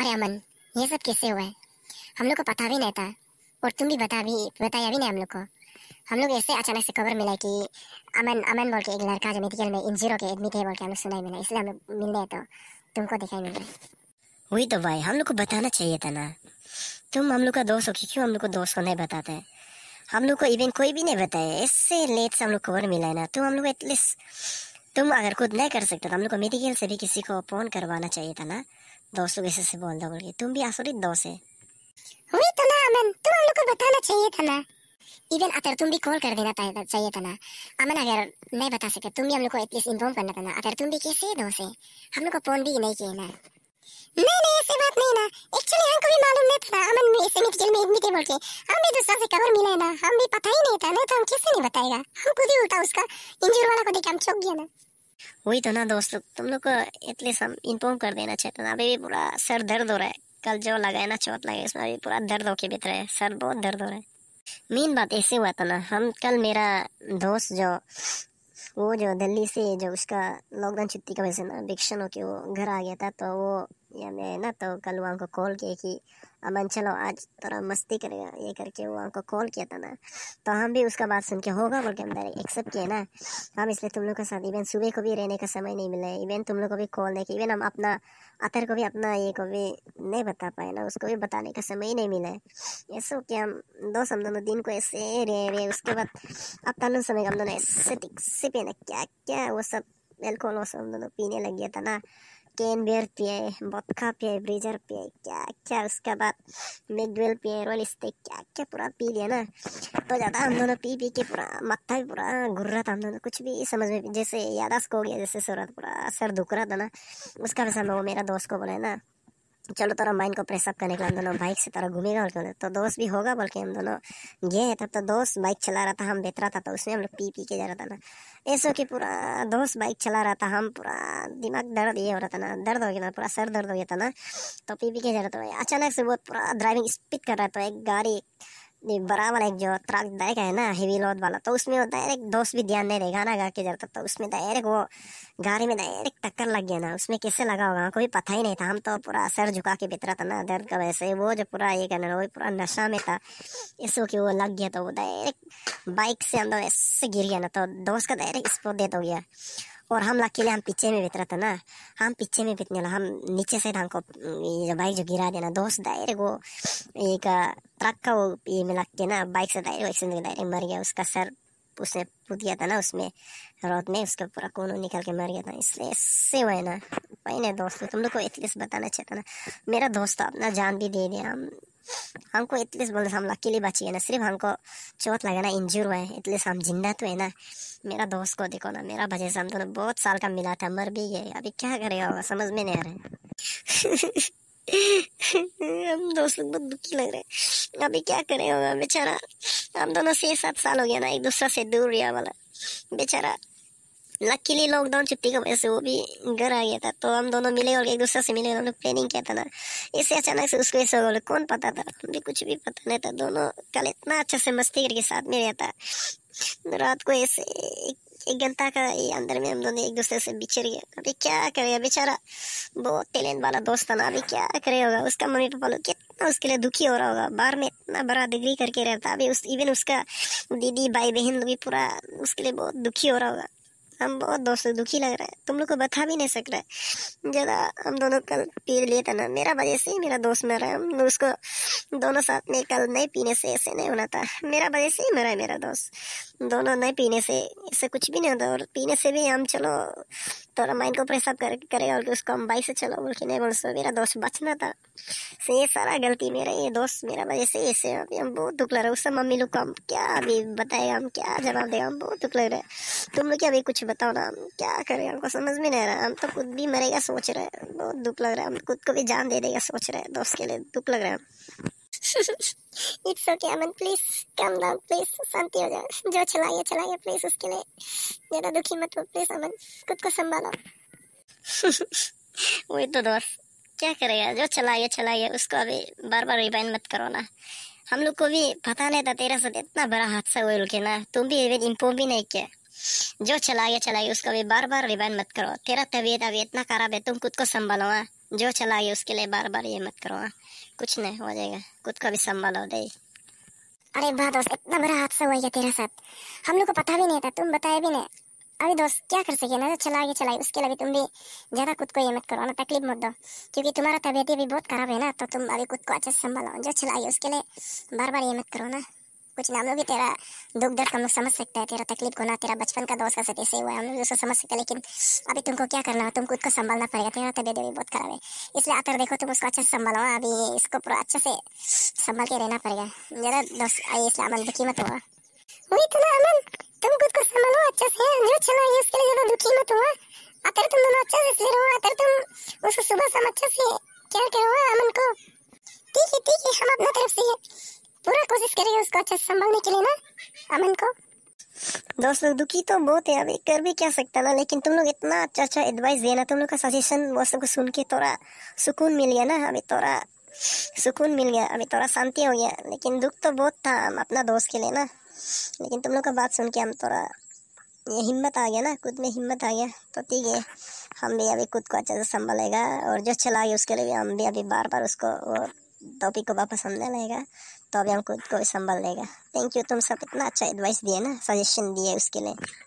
अरे अमन ये सब कैसे हुआ है हम लोग को पता भी नहीं था और तुम भी बता भी बताया भी नहीं हम लोग को हम लोग ऐसे अचानक से खबर मिला कि अमन अमन बोल के एक लड़का जो मेडिकल में इंजीरो के एडमिट है बोल के हम लोग सुनाई मिला इसलिए हम लोग मिल रहे तो तुमको दिखाई मिल रहा है वही तो भाई हम लोग को बताना चाहिए था ना तुम हम लोग का दोस्त हो कि क्यों हम लोग को दोस्त को नहीं बताते हैं हम लोग को इवन कोई भी नहीं बताया इससे लेट से हम लोग खबर मिला है ना तुम हम लोग एटलीस्ट तुम अगर खुद नहीं कर सकते तो हम लोग को मेडिकल से भी किसी को फोन करवाना चाहिए था ना दोस्तों के से बोल दो बोलिए तुम भी आसुरी दोस्त है वही तो ना अमन तुम हम लोग को बताना चाहिए था ना इवन अगर तुम भी कॉल कर देना चाहिए था ना अमन अगर नहीं बता सके तुम भी हम लोग को एटलीस्ट इन्फॉर्म करना था ना अगर तुम भी कैसे दो से हम लोग को फोन भी नहीं किया ना नहीं नहीं ऐसी बात नहीं ना एक्चुअली हमको भी मालूम नहीं था अमन में ऐसे मेडिकल में इतनी है बोल के हम भी दूसरा से कवर मिला है ना हम भी पता ही नहीं था नहीं तो हम कैसे नहीं बताएगा हम खुद ही उल्टा उसका इंजर वाला को देख हम चौंक गया ना वही तो ना दोस्तों तुम लोग को इतने इन्फॉर्म कर देना चाहते ना अभी भी पूरा सर दर्द हो रहा है कल जो लगाया ना चोट लगे उसमें अभी पूरा दर्द होके बीत रहा है सर बहुत दर्द हो रहा है मेन बात ऐसे हुआ था ना हम कल मेरा दोस्त जो वो जो दिल्ली से जो उसका लॉकडाउन छुट्टी का वजह से ना एडिक्शन होके वो घर आ गया था तो वो ये मैं ना तो कल वो को कॉल किया कि अमन चलो आज थोड़ा मस्ती करेगा ये करके वो को कॉल किया था ना तो हम भी उसका बात सुन के होगा बोल के हम डायरेक्ट एक्सेप्ट किए ना हम इसलिए तुम लोग के साथ इवन सुबह को भी रहने का समय नहीं मिला है इवन तुम लोग को भी कॉल नहीं किया इवन हम अपना अतर को भी अपना ये को भी नहीं बता पाए ना उसको भी बताने का समय ही नहीं मिला है ऐसे हो हम दोस्त हम दोनों दिन को ऐसे रह रहे उसके बाद अब तालुन समय हम दोनों ऐसे पीना क्या क्या वो सब एल्कोहल वो सब हम दोनों पीने लग गया था ना केन पिए पियाए बदखा पिए ब्रीजर पिए क्या क्या उसके बाद मेगवेल पिए रोल स्टेक क्या क्या पूरा पी लिया ना तो ज़्यादा हम दोनों पी पी के पूरा मत्था भी पूरा घुर रहा था हम दोनों कुछ भी समझ में जैसे यादाश्त को हो गया जैसे सूरत पूरा सर दुख रहा था ना उसका वैसा मैं वो मेरा दोस्त को बोला ना चलो तेरा माइंड को प्रेसअप करने के लिए हम दोनों बाइक से तरह घूमेगा बोल तो दोस्त भी होगा बोल के हम दोनों गए तब तो दोस्त बाइक चला रहा था हम बेहतरा था तो उसमें हम लोग पी पी के जा रहा था ना ऐसा कि पूरा दोस्त बाइक चला रहा था हम पूरा दिमाग दर्द ये हो रहा था ना दर्द हो गया था पूरा सर दर्द हो गया था ना तो पी पी के जा रहा था अचानक से वो पूरा ड्राइविंग स्पीड कर रहा था तो एक गाड़ी बराबर एक जो ट्रक डायरेक्ट है ना हेवी लोड वाला तो उसमें डायरेक्ट दोस्त भी ध्यान नहीं देगा ना गा के तक तो उसमें डायरेक्ट तो वो गाड़ी में डायरेक्ट तो टक्कर लग गया ना उसमें कैसे लगा होगा कोई भी पता ही नहीं था हम तो पूरा सर झुका के बितरा था ना दर्द का वैसे वो जो पूरा ये करना वो पूरा नशा में था इसको कि वो लग गया तो वो डायरेक्ट तो बाइक से अंदर ऐसे गिर गया ना तो दोस्त का डायरेक्ट स्पोर्ट दे दो गया और हम लग के लिए हम पीछे में बीत रहा था ना हम पीछे में बीतने ला हम नीचे से हमको ये बाइक जो गिरा देना दोस्त दायरे वो एक ट्रक का वो ये में लग के ना बाइक से डायरेक्ट एक्सीडेंट दायरे मर गया उसका सर उसने पूत गया था ना उसमें रोड में उसका पूरा कोनो निकल के मर गया था इसलिए ऐसे हुआ है ना वही ना दोस्त तुम लोग को एटलीस्ट बताना चाहता ना मेरा दोस्त तो अपना जान भी दे दिया हम हमको इतने बोले हम लकी लिए बची है ना सिर्फ हमको चोट लगे ना इंजूर हुआ है इतने हम जिंदा तो है ना मेरा दोस्त को देखो ना मेरा वजह से हम दोनों बहुत साल का मिला था मर भी गए अभी क्या करेगा होगा समझ में नहीं आ रहा हम दोस्त लोग बहुत दुखी लग रहे हैं अभी क्या करेगा होगा बेचारा हम दोनों छः सात साल हो गया ना एक दूसरा से दूर रिया वाला बेचारा लकीली लॉकडाउन छुट्टी की वजह से वो भी घर आ गया था तो हम दोनों मिले और एक दूसरे से मिले हम लोग प्लानिंग किया था ना इससे अचानक से उसको ऐसा बोले कौन पता था मुझे कुछ भी पता नहीं था दोनों कल इतना अच्छा से मस्ती करके साथ में रहता रात को ऐसे एक घंटा का ये अंदर में हम दोनों एक दूसरे से बिछड़ गए अभी क्या करे बेचारा बहुत टैलेंट वाला दोस्त था ना अभी क्या करे होगा उसका मम्मी पापा लोग कितना उसके लिए दुखी हो रहा होगा बाहर में इतना बड़ा डिग्री करके रहता अभी उस इवन उसका दीदी भाई बहन भी पूरा उसके लिए बहुत दुखी हो रहा होगा हम बहुत दोस्तों दुखी लग रहा है तुम लोग को बता भी नहीं सक रहा है ज़्यादा हम दोनों कल पी लिए थे ना मेरा वजह से ही मेरा दोस्त मरा है उसको दोनों साथ में कल नहीं पीने से ऐसे नहीं होना था मेरा वजह से ही मरा है मेरा दोस्त दोनों नहीं पीने से ऐसे कुछ भी नहीं होता और पीने से भी हम चलो थोड़ा माइंड को प्रेसअप कर करेगा और उसको हम बाइक से चलो बोल के नहीं बोल सो मेरा दोस्त बचना था से ये सारा गलती मेरा ये दोस्त मेरा वजह से ऐसे अभी हम बहुत दुख लग रहा है उससे मम्मी लोग को हम क्या अभी बताएगा हम क्या जवाब देगा हम बहुत दुख लग रहा है तुम लोग के अभी कुछ बताओ ना हम क्या करें हमको समझ में नहीं आ रहा हम तो खुद भी मरेगा सोच रहे हैं बहुत दुख लग रहा है हम खुद को भी जान दे देगा सोच रहे हैं दोस्त तो के लिए दुख लग रहा है it's okay Aman please calm down please शांति हो जाए जो चलाइए चलाइए प्लीज उसके लिए ज़्यादा दुखी मत हो प्लीज अमन खुद को संभालो वही तो दोस्त क्या करेगा जो चलाइए चलाइए उसको अभी बार बार रिवाइंड मत करो ना हम लोग को भी पता नहीं था तेरा साथ इतना बड़ा हादसा हुआ लोग ना तुम भी इवन इन्फॉर्म भी नहीं किया जो चलाए चलाए उसका भी बार बार रिबाइन मत करो तेरा तबीयत अभी इतना खराब है तुम खुद को संभालो हाँ। जो चलाए उसके लिए बार बार ये मत करो हाँ। कुछ नहीं हो जाएगा खुद को भी संभालो दे अरे वाह दोस्त इतना बड़ा हादसा हुआ है तेरा साथ हम लोग को पता भी नहीं था तुम बताया भी नहीं अभी दोस्त क्या कर सके ना चला के चलाई उसके लिए तुम भी ज़्यादा खुद को ये मत करो ना तकलीफ मत दो क्योंकि तुम्हारा तबीयत भी बहुत खराब है ना तो तुम अभी खुद को अच्छे से संभालो जो चलाइए उसके लिए बार बार ये मत करो ना कुछ ना हम लोग भी तेरा दुख दर्द हम लोग समझ सकते हैं तेरा तकलीफ होना तेरा बचपन का दोस्त का सदस्य हुआ है हम लोग उसको समझ सकते हैं लेकिन अभी तुमको क्या करना है तुम खुद को संभालना पड़ेगा तेरा तबियत भी बहुत खराब है इसलिए आकर देखो तुम उसको अच्छे से संभालो हाँ, अभी इसको पूरा अच्छे से संभाल के रहना पड़ेगा मेरा दोस्त आई इसलिए अमन दुखी मत हुआ वही तो ना अमन तुम खुद को संभालो अच्छे से हाँ, जो चलो ये इसके लिए ज़्यादा दुखी मत हुआ अतर तुम दोनों अच्छे से रहो अतर तुम उसको सुबह शाम अच्छे से क्या करो हाँ, अमन को ठीक है ठीक है हम अपना तरफ से पूरा कोशिश करेंगे उसको अच्छा संभालने के लिए ना अमन को दोस्त लोग दुखी तो बहुत है अभी कर भी क्या सकता ना लेकिन तुम लोग इतना अच्छा अच्छा एडवाइस दिया ना तुम लोग का सजेशन वो सब को सुन के थोड़ा सुकून मिल गया ना अभी थोड़ा सुकून मिल गया अभी थोड़ा शांति हो गया लेकिन दुख तो बहुत था हम अपना दोस्त के लिए ना लेकिन तुम लोग का बात सुन के हम थोड़ा ये हिम्मत आ गया ना खुद में हिम्मत आ गया तो ठीक है हम भी अभी खुद को अच्छा से संभालेगा और जो चला गया उसके लिए भी हम भी अभी बार बार उसको वो टॉपिक को वापस समझा लेगा तो अभी हम खुद को भी संभाल लेगा थैंक यू तुम सब इतना अच्छा एडवाइस दिए ना सजेशन दिए उसके लिए